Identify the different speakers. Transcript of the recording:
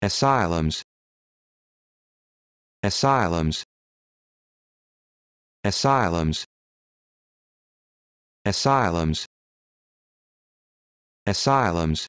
Speaker 1: asylums asylums asylums asylums asylums